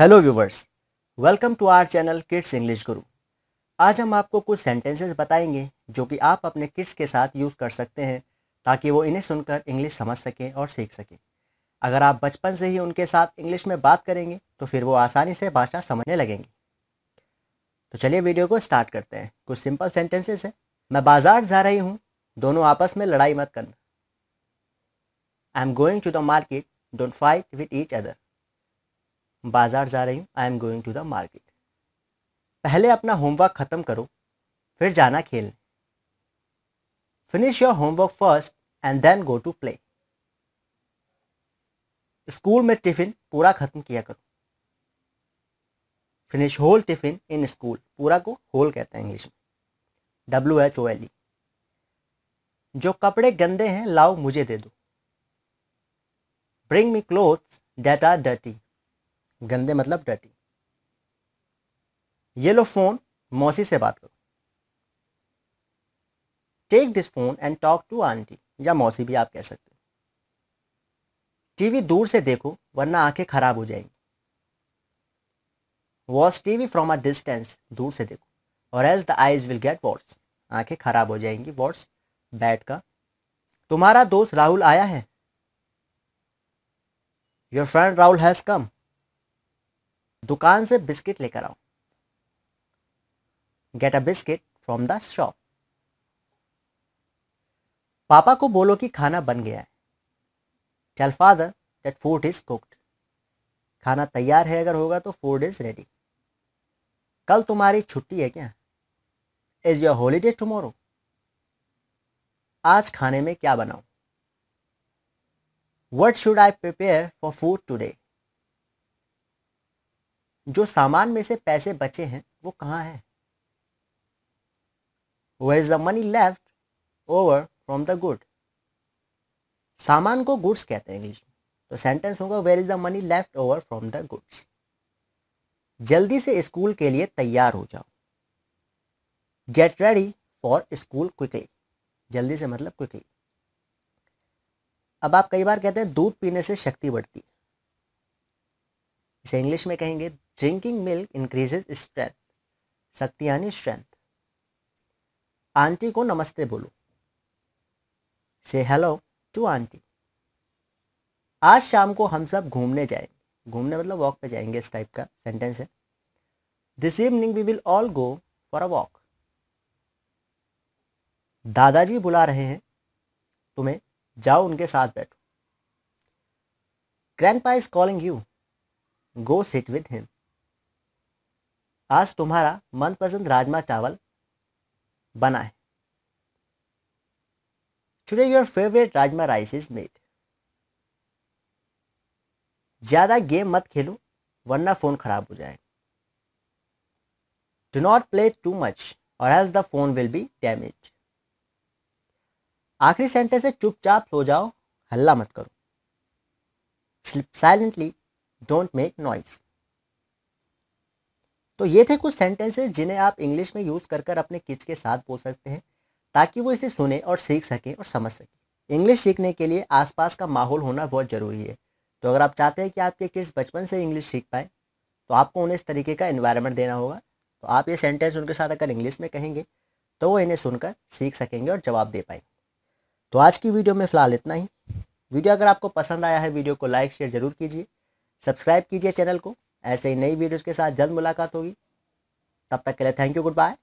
hello viewers welcome to our channel kids English Guru आज हम आपको कुछ सेंटेंसेस बताएंगे जो कि आप अपने किड्स के साथ यूज़ कर सकते हैं ताकि वो इन्हें सुनकर इंग्लिश समझ सकें और सीख सकें अगर आप बचपन से ही उनके साथ इंग्लिश में बात करेंगे तो फिर वो आसानी से भाषा समझने लगेंगे तो चलिए वीडियो को स्टार्ट करते हैं कुछ सिंपल सेंटेंसेस हैं मैं बाजार जा रही हूँ दोनों आपस में लड़ाई मत करना I am going to the market don't fight with each other बाज़ार जा रही हूँ I am going to the market पहले अपना होमवर्क ख़त्म करो फिर जाना खेल finish your homework first and then go to play school में टिफ़िन पूरा ख़त्म किया करो finish whole tiffin in school पूरा को होल कहते हैं इंग्लिश में W H O L E जो कपड़े गंदे हैं लाओ मुझे दे दो bring me clothes that are dirty गंदे मतलब डटी ये लो फोन मौसी से बात करो take this phone and talk to aunty या मौसी भी आप कह सकते हो टीवी दूर से देखो वरना आंखें खराब हो जाएंगी watch TV from a distance दूर से देखो और as the eyes will get worse आंखें खराब हो जाएंगी वॉट्स बैट का तुम्हारा दोस्त राहुल आया है your friend Rahul has come दुकान से बिस्किट लेकर आओ get a biscuit from the shop पापा को बोलो कि खाना बन गया है tell father that food is cooked खाना तैयार है अगर होगा तो फूड इज रेडी कल तुम्हारी छुट्टी है क्या इज योर हॉलीडे टुमारो आज खाने में क्या बनाऊं what should I prepare for food today जो सामान में से पैसे बचे हैं वो कहाँ है where is the money left over from the good सामान को गुड्स कहते हैं इंग्लिश में तो सेंटेंस होगा where is the money left over from the goods जल्दी से स्कूल के लिए तैयार हो जाओ get ready for school quickly जल्दी से मतलब क्विकली अब आप कई बार कहते हैं दूध पीने से शक्ति बढ़ती है इसे इंग्लिश में कहेंगे ड्रिंकिंग मिल्क इंक्रीजेज स्ट्रेंथ शक्ति यानी स्ट्रेंथ आंटी को नमस्ते बोलो से हेलो टू आंटी आज शाम को हम सब घूमने जाएंगे घूमने मतलब वॉक पे जाएंगे इस टाइप का सेंटेंस है this evening we will all go for a walk दादाजी बुला रहे हैं तुम्हें जाओ उनके साथ बैठो grandpa is calling you go sit with him आज तुम्हारा मनपसंद राजमा चावल बना है today your favourite rajma rice is made ज़्यादा गेम मत खेलो वरना फ़ोन ख़राब हो जाए do not play too much or else the phone will be damage आखिरी सेंटेंस से चुपचाप सो जाओ हल्ला मत करो sleep silently don't make noise तो ये थे कुछ सेंटेंसेस जिन्हें आप इंग्लिश में यूज़ कर कर अपने किच के साथ बोल सकते हैं ताकि वो इसे सुने और सीख सकें और समझ सकें इंग्लिश सीखने के लिए आसपास का माहौल होना बहुत ज़रूरी है तो अगर आप चाहते हैं कि आपके किड्स बचपन से इंग्लिश सीख पाए तो आपको उन्हें इस तरीके का इन्वायरमेंट देना होगा तो आप ये सेंटेंस उनके साथ अगर इंग्लिश में कहेंगे तो वो इन्हें सुनकर सीख सकेंगे और जवाब दे पाएंगे तो आज की वीडियो में फ़िलहाल इतना ही वीडियो अगर आपको पसंद आया है वीडियो को लाइक शेयर ज़रूर कीजिए सब्सक्राइब कीजिए चैनल को ऐसे ही नई वीडियोज़ के साथ जल्द मुलाकात होगी तब तक के लिए थैंक यू गुड बाय